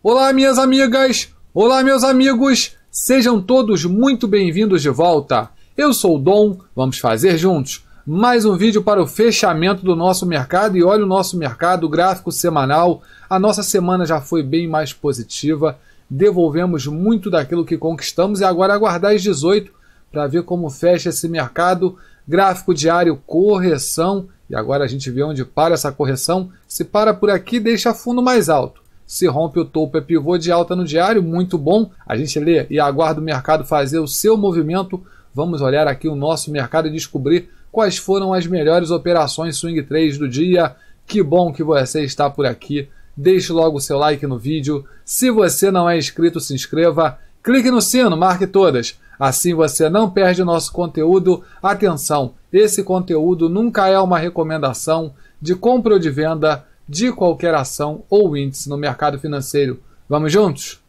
Olá, minhas amigas! Olá, meus amigos! Sejam todos muito bem-vindos de volta. Eu sou o Dom, vamos fazer juntos mais um vídeo para o fechamento do nosso mercado e olha o nosso mercado, o gráfico semanal. A nossa semana já foi bem mais positiva, devolvemos muito daquilo que conquistamos e agora aguardar as 18 para ver como fecha esse mercado. Gráfico diário, correção e agora a gente vê onde para essa correção. Se para por aqui, deixa fundo mais alto se rompe o topo, é pivô de alta no diário, muito bom. A gente lê e aguarda o mercado fazer o seu movimento. Vamos olhar aqui o nosso mercado e descobrir quais foram as melhores operações swing 3 do dia. Que bom que você está por aqui. Deixe logo o seu like no vídeo. Se você não é inscrito, se inscreva. Clique no sino, marque todas. Assim você não perde o nosso conteúdo. Atenção, esse conteúdo nunca é uma recomendação de compra ou de venda de qualquer ação ou índice no mercado financeiro. Vamos juntos?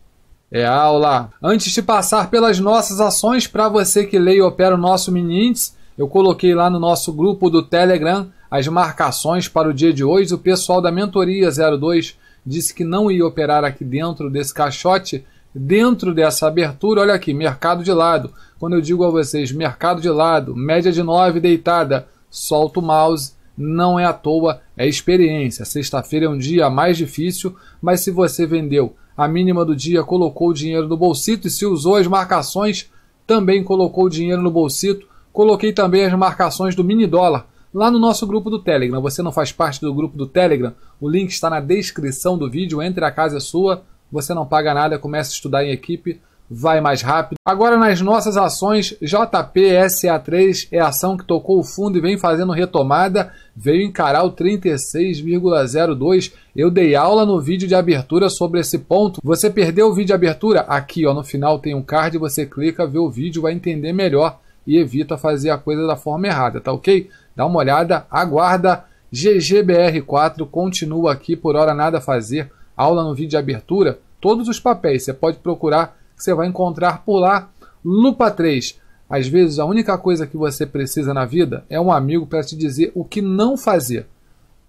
É a aula. Antes de passar pelas nossas ações, para você que lê e opera o nosso mini índice, eu coloquei lá no nosso grupo do Telegram as marcações para o dia de hoje. O pessoal da Mentoria 02 disse que não ia operar aqui dentro desse caixote, dentro dessa abertura. Olha aqui, mercado de lado. Quando eu digo a vocês mercado de lado, média de 9 deitada, solta o mouse não é à toa, é experiência. Sexta-feira é um dia mais difícil, mas se você vendeu a mínima do dia, colocou o dinheiro no bolsito e se usou as marcações, também colocou o dinheiro no bolsito. Coloquei também as marcações do mini dólar lá no nosso grupo do Telegram. Você não faz parte do grupo do Telegram? O link está na descrição do vídeo. Entre a casa é sua, você não paga nada, começa a estudar em equipe vai mais rápido. Agora nas nossas ações, JPSA3 é a ação que tocou o fundo e vem fazendo retomada, veio encarar o 36,02. Eu dei aula no vídeo de abertura sobre esse ponto. Você perdeu o vídeo de abertura? Aqui, ó, no final tem um card, você clica, vê o vídeo, vai entender melhor e evita fazer a coisa da forma errada, tá OK? Dá uma olhada, aguarda. GGBR4 continua aqui por hora nada a fazer. Aula no vídeo de abertura, todos os papéis, você pode procurar que você vai encontrar por lá. Lupa 3. Às vezes a única coisa que você precisa na vida é um amigo para te dizer o que não fazer.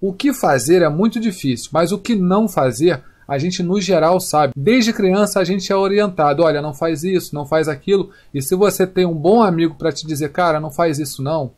O que fazer é muito difícil, mas o que não fazer a gente no geral sabe. Desde criança a gente é orientado, olha, não faz isso, não faz aquilo. E se você tem um bom amigo para te dizer, cara, não faz isso não,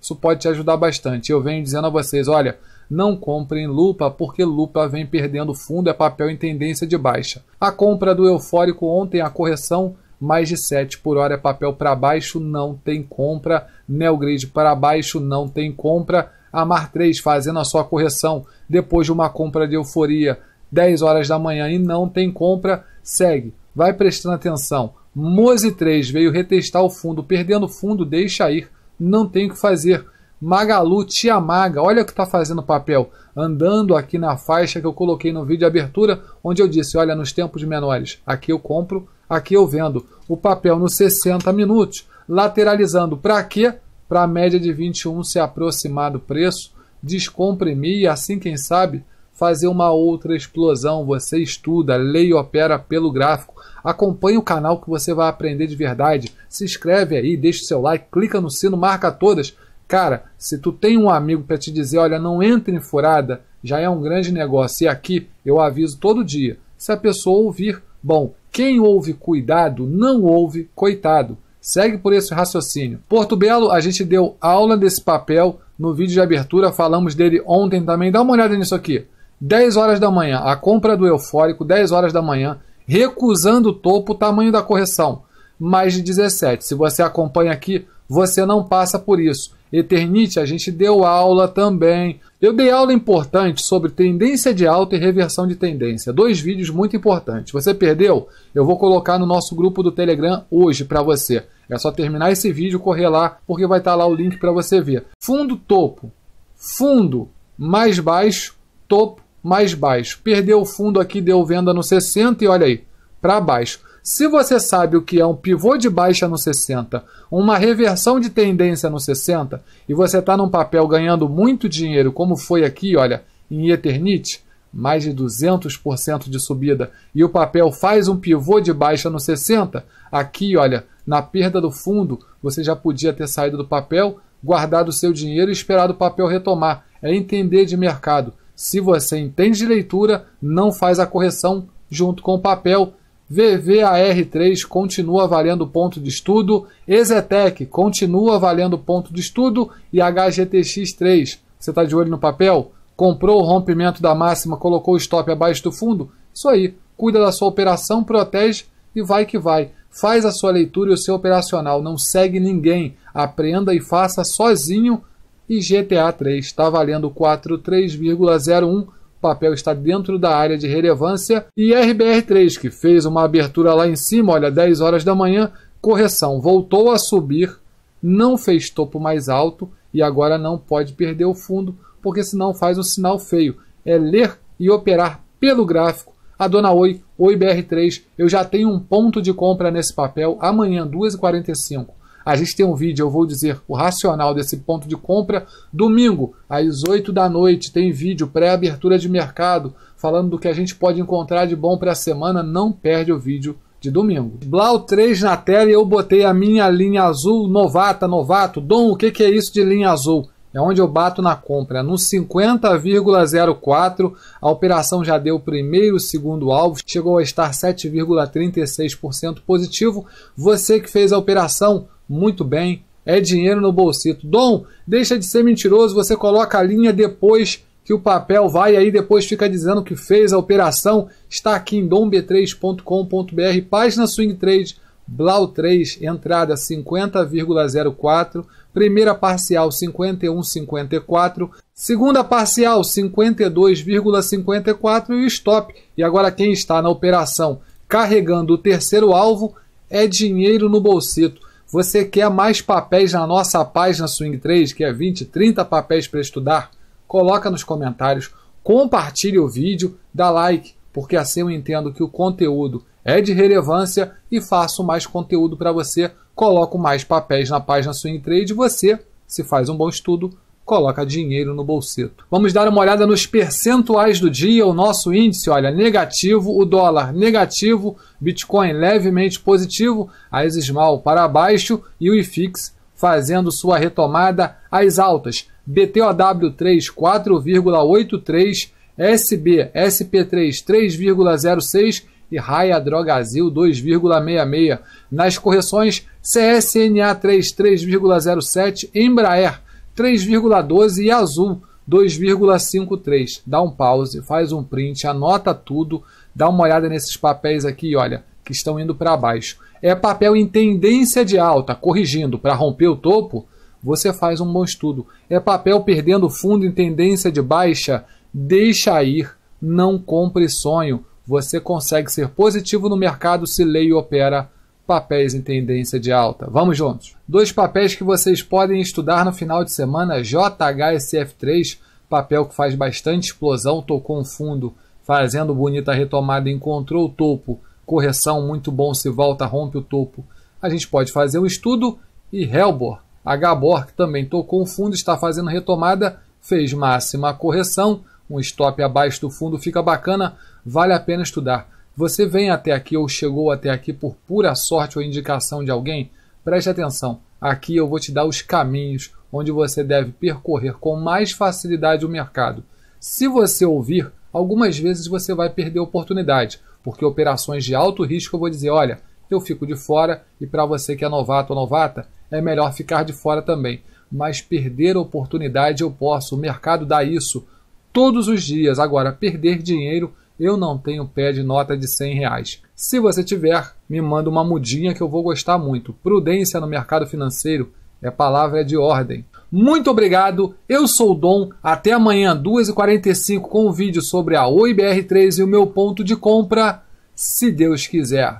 isso pode te ajudar bastante. Eu venho dizendo a vocês, olha, não comprem lupa porque lupa vem perdendo fundo, é papel em tendência de baixa. A compra do eufórico ontem, a correção mais de 7 por hora é papel para baixo, não tem compra. Neogrid para baixo, não tem compra. A Mar 3 fazendo a sua correção depois de uma compra de euforia 10 horas da manhã e não tem compra, segue. Vai prestando atenção. Mose 3 veio retestar o fundo, perdendo fundo, deixa ir, não tem o que fazer. Magalu Tiamaga, olha o que está fazendo o papel, andando aqui na faixa que eu coloquei no vídeo de abertura, onde eu disse, olha, nos tempos menores, aqui eu compro, aqui eu vendo. O papel nos 60 minutos, lateralizando para quê? Para a média de 21 se aproximar do preço, descomprimir e assim, quem sabe, fazer uma outra explosão. Você estuda, lê e opera pelo gráfico. Acompanhe o canal que você vai aprender de verdade. Se inscreve aí, deixa o seu like, clica no sino, marca todas Cara, se tu tem um amigo para te dizer, olha, não entre em furada, já é um grande negócio. E aqui eu aviso todo dia. Se a pessoa ouvir, bom, quem ouve cuidado não ouve coitado. Segue por esse raciocínio. Porto Belo, a gente deu aula desse papel no vídeo de abertura, falamos dele ontem também. Dá uma olhada nisso aqui. 10 horas da manhã, a compra do eufórico, 10 horas da manhã, recusando o topo, o tamanho da correção, mais de 17. Se você acompanha aqui, você não passa por isso. Eternite, a gente deu aula também. Eu dei aula importante sobre tendência de alta e reversão de tendência. Dois vídeos muito importantes. Você perdeu? Eu vou colocar no nosso grupo do Telegram hoje para você. É só terminar esse vídeo, correr lá, porque vai estar tá lá o link para você ver. Fundo topo, fundo mais baixo, topo mais baixo. Perdeu o fundo aqui, deu venda no 60 e olha aí, para baixo. Se você sabe o que é um pivô de baixa no 60, uma reversão de tendência no 60, e você está num papel ganhando muito dinheiro, como foi aqui, olha, em Eternit, mais de 200% de subida, e o papel faz um pivô de baixa no 60, aqui, olha, na perda do fundo, você já podia ter saído do papel, guardado o seu dinheiro e esperado o papel retomar. É entender de mercado. Se você entende de leitura, não faz a correção junto com o papel VVAR3 continua valendo ponto de estudo, Exetec continua valendo ponto de estudo e HGTX3. Você está de olho no papel? Comprou o rompimento da máxima, colocou o stop abaixo do fundo? Isso aí, cuida da sua operação, protege e vai que vai. Faz a sua leitura e o seu operacional, não segue ninguém. Aprenda e faça sozinho. E GTA 3 está valendo 43,01 papel está dentro da área de relevância. E RBR3, que fez uma abertura lá em cima, olha, 10 horas da manhã, correção, voltou a subir, não fez topo mais alto e agora não pode perder o fundo, porque senão faz um sinal feio. É ler e operar pelo gráfico. A dona Oi, Oi BR3, eu já tenho um ponto de compra nesse papel amanhã, 2h45. A gente tem um vídeo, eu vou dizer o racional desse ponto de compra. Domingo, às 8 da noite, tem vídeo pré-abertura de mercado falando do que a gente pode encontrar de bom para a semana. Não perde o vídeo de domingo. Blau 3 na tela e eu botei a minha linha azul novata, novato. Dom, o que, que é isso de linha azul? É onde eu bato na compra. No 50,04, a operação já deu o primeiro e segundo alvo, chegou a estar 7,36% positivo. Você que fez a operação, muito bem, é dinheiro no bolsito. Dom, deixa de ser mentiroso, você coloca a linha depois que o papel vai aí depois fica dizendo que fez a operação. Está aqui em domb3.com.br, página Swing Trade, Blau 3, entrada 50,04, primeira parcial 51,54, segunda parcial 52,54 e o stop. E agora quem está na operação carregando o terceiro alvo é dinheiro no bolsito. Você quer mais papéis na nossa página Swing 3, que é 20, 30 papéis para estudar? Coloca nos comentários, compartilhe o vídeo, dá like, porque assim eu entendo que o conteúdo é de relevância e faço mais conteúdo para você, coloco mais papéis na página Swing Trade e você, se faz um bom estudo, coloca dinheiro no bolseto. Vamos dar uma olhada nos percentuais do dia. O nosso índice, olha, negativo, o dólar negativo, Bitcoin levemente positivo, a mal para baixo e o IFIX fazendo sua retomada às altas. BTOW3 4,83, SB SP3 3,06 e Raia Drogazil 2,66. Nas correções, CSNA 3, 3,07, Embraer 3,12 e azul 2,53. Dá um pause, faz um print, anota tudo, dá uma olhada nesses papéis aqui, olha, que estão indo para baixo. É papel em tendência de alta, corrigindo para romper o topo, você faz um bom estudo. É papel perdendo fundo em tendência de baixa, deixa ir, não compre sonho. Você consegue ser positivo no mercado se lê e opera papéis em tendência de alta. Vamos juntos. Dois papéis que vocês podem estudar no final de semana: JHSF3, papel que faz bastante explosão, tocou um fundo, fazendo bonita retomada, encontrou o topo, correção muito bom, se volta, rompe o topo. A gente pode fazer um estudo e Helbor, Gabor, que também tocou um fundo, está fazendo retomada, fez máxima correção, um stop abaixo do fundo fica bacana, vale a pena estudar. Você vem até aqui ou chegou até aqui por pura sorte ou indicação de alguém? Preste atenção, aqui eu vou te dar os caminhos onde você deve percorrer com mais facilidade o mercado. Se você ouvir, algumas vezes você vai perder oportunidade, porque operações de alto risco eu vou dizer: olha, eu fico de fora e para você que é novato ou novata, é melhor ficar de fora também. Mas perder oportunidade eu posso, o mercado dá isso todos os dias. Agora, perder dinheiro eu não tenho pé de nota de 100 reais. Se você tiver, me manda uma mudinha que eu vou gostar muito. Prudência no mercado financeiro é palavra de ordem. Muito obrigado, eu sou o Dom. Até amanhã, 2h45, com um vídeo sobre a OIBR3 e o meu ponto de compra, se Deus quiser.